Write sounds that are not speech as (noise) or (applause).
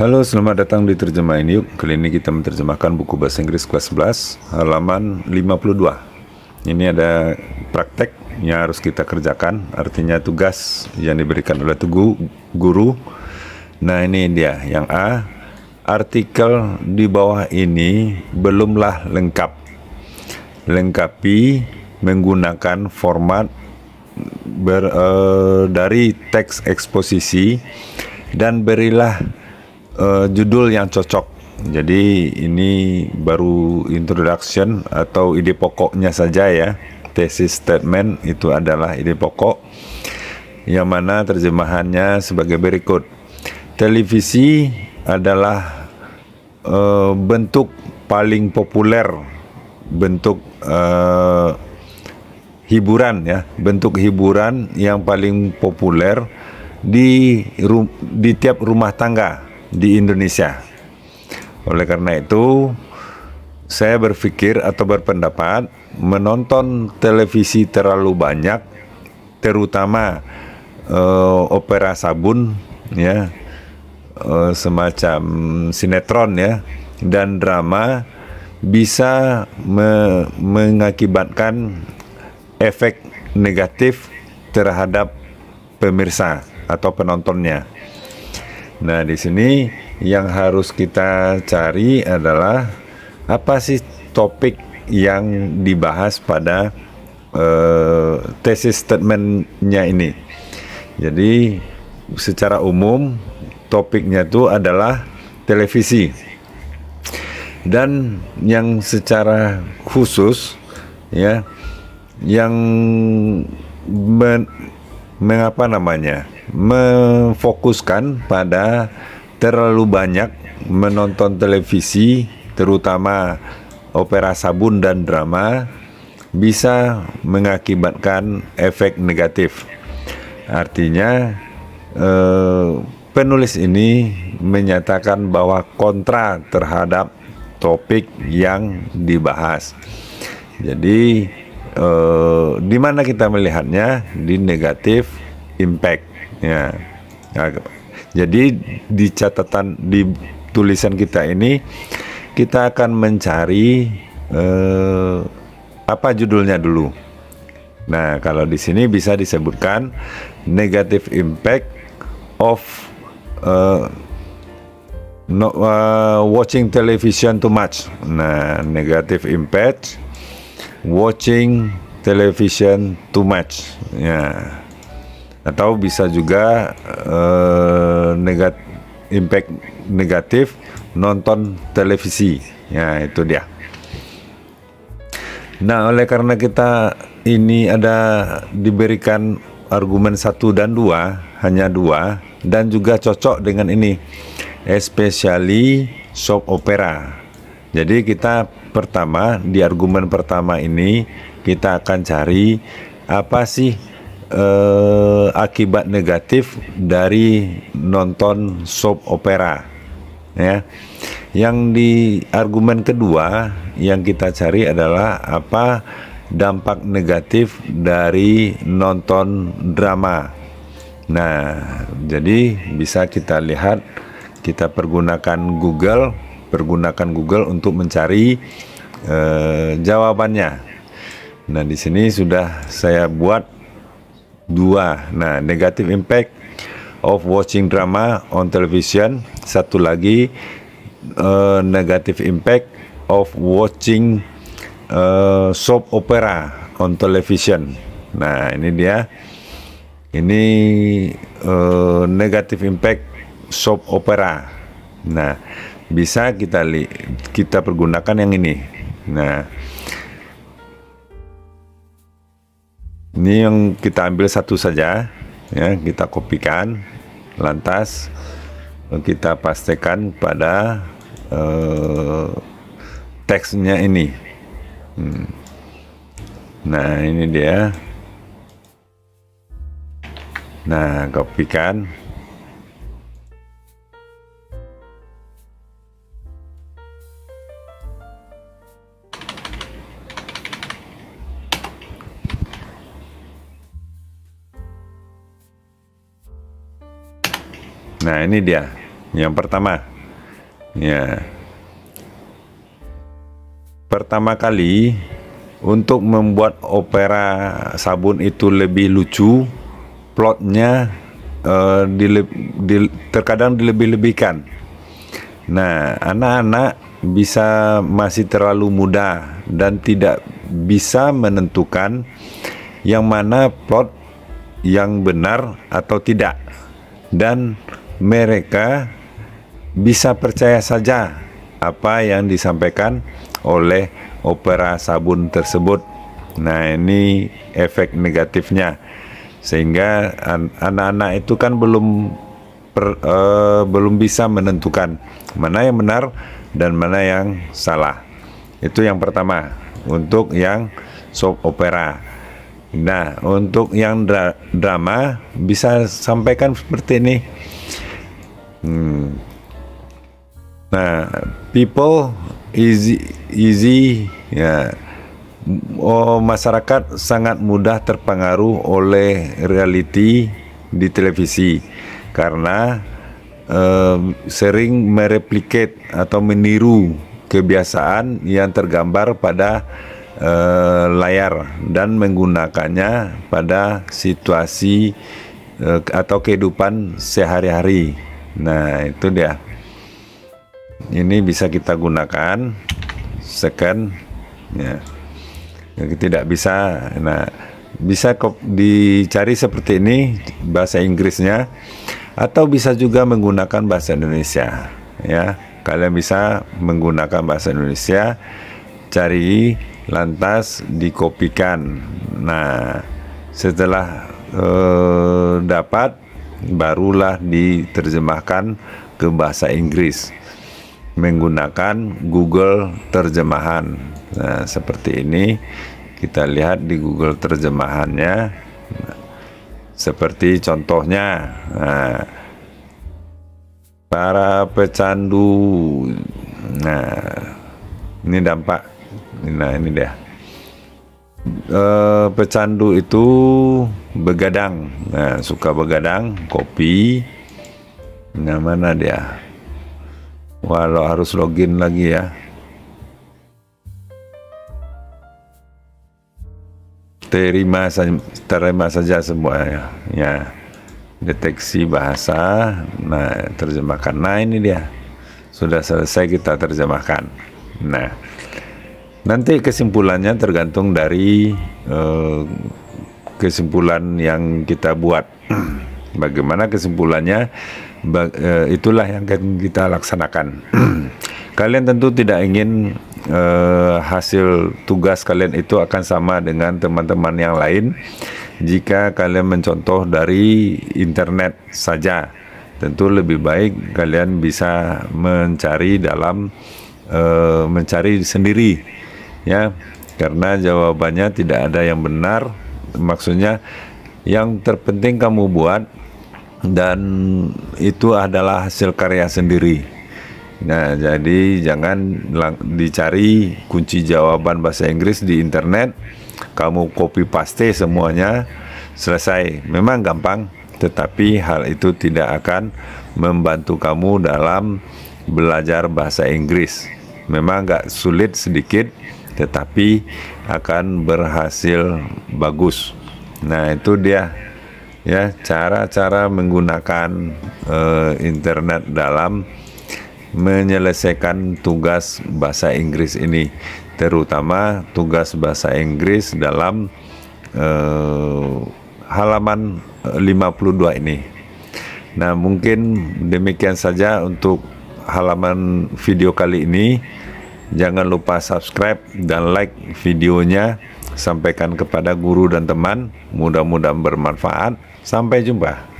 Halo, selamat datang di Terjemahin Yuk. Kali ini kita menerjemahkan buku Bahasa Inggris kelas 11, halaman 52. Ini ada praktek yang harus kita kerjakan, artinya tugas yang diberikan oleh tugu, guru. Nah, ini dia yang A. Artikel di bawah ini belumlah lengkap. Lengkapi menggunakan format ber, uh, dari teks eksposisi dan berilah uh, judul yang cocok. Jadi ini baru introduction atau ide pokoknya saja ya. Tesis statement itu adalah ide pokok yang mana terjemahannya sebagai berikut. Televisi adalah uh, bentuk paling populer bentuk uh, hiburan ya, bentuk hiburan yang paling populer di di tiap rumah tangga di Indonesia. Oleh karena itu, saya berpikir atau berpendapat menonton televisi terlalu banyak, terutama uh, opera sabun, ya, uh, semacam sinetron ya, dan drama bisa me mengakibatkan efek negatif terhadap pemirsa atau penontonnya. Nah, di sini yang harus kita cari adalah apa sih topik yang dibahas pada uh, eh, tesis statementnya ini. Jadi, secara umum topiknya itu adalah televisi. Dan yang secara khusus ya yang men mengapa namanya memfokuskan pada terlalu banyak menonton televisi terutama opera sabun dan drama bisa mengakibatkan efek negatif. Artinya eh, penulis ini menyatakan bahwa kontra terhadap topik yang dibahas. Jadi uh, di mana kita melihatnya di negatif impact ya. Nah, jadi di catatan di tulisan kita ini kita akan mencari uh, apa judulnya dulu. Nah, kalau di sini bisa disebutkan negative impact of uh, no, uh, watching television too much. Nah, negative impact watching television too much ya atau bisa juga uh, negat impact negatif nonton televisi ya itu dia nah oleh karena kita ini ada diberikan argumen satu dan dua hanya dua dan juga cocok dengan ini especially soap opera jadi kita pertama di argumen pertama ini kita akan cari apa sih eh, akibat negatif dari nonton soap opera ya yang di argumen kedua yang kita cari adalah apa dampak negatif dari nonton drama nah jadi bisa kita lihat kita pergunakan Google pergunakan Google untuk mencari eh, jawabannya. Nah, di sini sudah saya buat dua. Nah, negative impact of watching drama on television. Satu lagi eh, negative impact of watching eh, soap opera on television. Nah, ini dia. Ini eh, negative impact soap opera. Nah, bisa kita li kita pergunakan yang ini. Nah, ini yang kita ambil satu saja, ya kita kopikan, lantas eh, kita pastikan pada uh, teksnya ini. Hmm. Nah, ini dia. Nah, kopikan. Nah, ini dia yang pertama. Ya. Pertama kali untuk membuat opera sabun itu lebih lucu, plotnya uh, di, terkadang dilebih-lebihkan. Nah, anak-anak bisa masih terlalu muda dan tidak bisa menentukan yang mana plot yang benar atau tidak. Dan mereka bisa percaya saja apa yang disampaikan oleh opera sabun tersebut. Nah, ini efek negatifnya. Sehingga anak-anak itu kan belum per, uh, belum bisa menentukan mana yang benar dan mana yang salah. Itu yang pertama untuk yang soap opera. Nah, untuk yang dra drama bisa sampaikan seperti ini. Hmm. Nah, people easy easy ya. Oh, masyarakat sangat mudah terpengaruh oleh reality di televisi karena um, sering mereplikat atau meniru kebiasaan yang tergambar pada uh, layar dan menggunakannya pada situasi uh, atau kehidupan sehari-hari. Nah, itu dia. Ini bisa kita gunakan second ya. Jadi tidak bisa. Nah, bisa dicari seperti ini bahasa Inggrisnya atau bisa juga menggunakan bahasa Indonesia ya. Kalian bisa menggunakan bahasa Indonesia cari lantas dikopikan. Nah, setelah eh, dapat barulah diterjemahkan ke bahasa Inggris menggunakan Google terjemahan. Nah, seperti ini kita lihat di Google terjemahannya. seperti contohnya nah, para pecandu. Nah, ini dampak. Nah, ini dia. Uh, pecandu itu begadang. Nah, suka begadang, kopi. Nah, mana dia? Walau harus login lagi ya. Terima saja, terima saja semua ya. Deteksi bahasa. Nah, terjemahkan. Nah, ini dia. Sudah selesai kita terjemahkan. Nah, Nanti kesimpulannya tergantung dari uh, kesimpulan yang kita buat. (clears throat) Bagaimana kesimpulannya? bag, uh, eh, itulah yang akan kita laksanakan. (clears throat) kalian tentu tidak ingin uh, hasil tugas kalian itu akan sama dengan teman-teman yang lain. Jika kalian mencontoh dari internet saja, tentu lebih baik kalian bisa mencari dalam uh, mencari sendiri ya karena jawabannya tidak ada yang benar maksudnya yang terpenting kamu buat dan itu adalah hasil karya sendiri nah jadi jangan dicari kunci jawaban bahasa Inggris di internet kamu copy paste semuanya selesai memang gampang tetapi hal itu tidak akan membantu kamu dalam belajar bahasa Inggris memang nggak sulit sedikit tetapi akan berhasil bagus. Nah, itu dia ya cara-cara menggunakan uh, internet dalam menyelesaikan tugas bahasa Inggris ini, terutama tugas bahasa Inggris dalam uh, halaman 52 eh, ini. Nah, mungkin demikian saja untuk halaman video kali ini. Jangan lupa subscribe dan like videonya. Sampaikan kepada guru dan teman. Mudah-mudahan bermanfaat. Sampai jumpa.